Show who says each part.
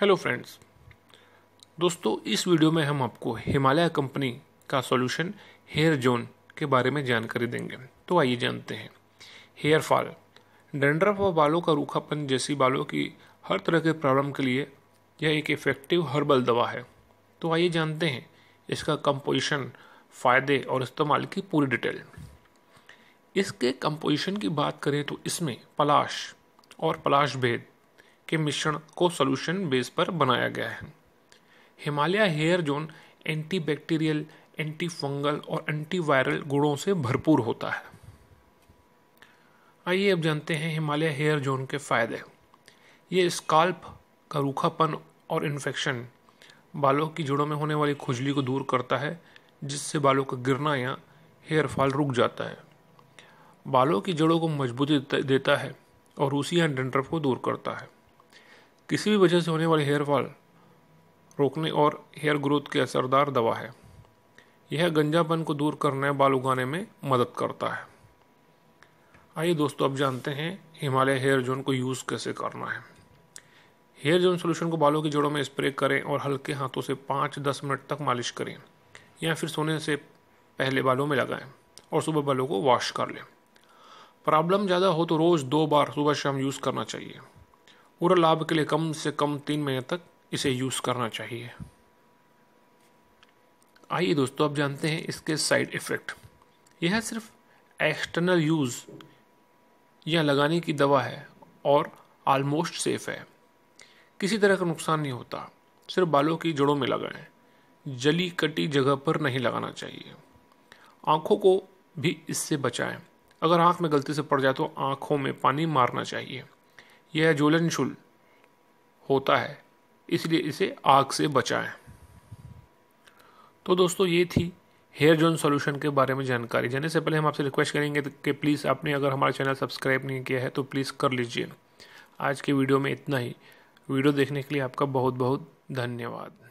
Speaker 1: hello friends दोस्तों इस video में हम आपको हिमालय कंपनी का सॉल्यूशन हेयर जोन के बारे में जानकारी देंगे तो आइए जानते हैं हेयर फॉल डेंड्रफ व बालों का रूखापन जैसी बालों की हर तरह के प्रॉब्लम के लिए यह एक इफ़ेक्टिव हर्बल दवा है तो आइए जानते हैं इसका कंपोजिशन फ़ायदे और इस्तेमाल की पूरी डिटेल इसके कंपोजिशन की बात करें तो इसमें पलाश और पलाश भेद के मिश्रण को सॉल्यूशन बेस पर बनाया गया है Himalaya hair zone antibacterial antifungal और एंटीवायरल गुणों से भरपूर होता है आइए अब जानते हैं हिमालय हेयर जोन के फायदे ये स्काल्प का रूखापन और इन्फेक्शन बालों की जड़ों में होने वाली खुजली को दूर करता है जिससे बालों का गिरना या हेयर फॉल रुक जाता है बालों की जड़ों को मजबूती देता है और रूसी या डेंड्रफ को दूर करता है किसी भी वजह से होने वाले हेयर फॉल रोकने और हेयर ग्रोथ की असरदार दवा है यह गंजापन को दूर करने बाल उगाने में मदद करता है आइए दोस्तों अब जानते हैं हिमालय हेयर जोन को यूज़ कैसे करना है हेयर जोन सोल्यूशन को बालों की जड़ों में स्प्रे करें और हल्के हाथों से पाँच दस मिनट तक मालिश करें या फिर सोने से पहले बालों में लगाएं और सुबह बालों को वॉश कर लें प्रॉब्लम ज़्यादा हो तो रोज़ दो बार सुबह शाम यूज़ करना चाहिए पूरा लाभ के लिए कम से कम तीन महीने तक इसे यूज़ करना चाहिए आइए दोस्तों आप जानते हैं इसके साइड इफ़ेक्ट यह है सिर्फ एक्सटर्नल यूज़ या लगाने की दवा है और आलमोस्ट सेफ है किसी तरह का नुकसान नहीं होता सिर्फ बालों की जड़ों में लगाएं जली कटी जगह पर नहीं लगाना चाहिए आँखों को भी इससे बचाएं अगर आँख में गलती से पड़ जाए तो आँखों में पानी मारना चाहिए यह ज्वलनशुल होता है इसलिए इसे आग से बचाएं तो दोस्तों ये थी हेयर जोन सॉल्यूशन के बारे में जानकारी जाने से पहले हम आपसे रिक्वेस्ट करेंगे कि प्लीज़ आपने अगर हमारा चैनल सब्सक्राइब नहीं किया है तो प्लीज़ कर लीजिए आज के वीडियो में इतना ही वीडियो देखने के लिए आपका बहुत बहुत धन्यवाद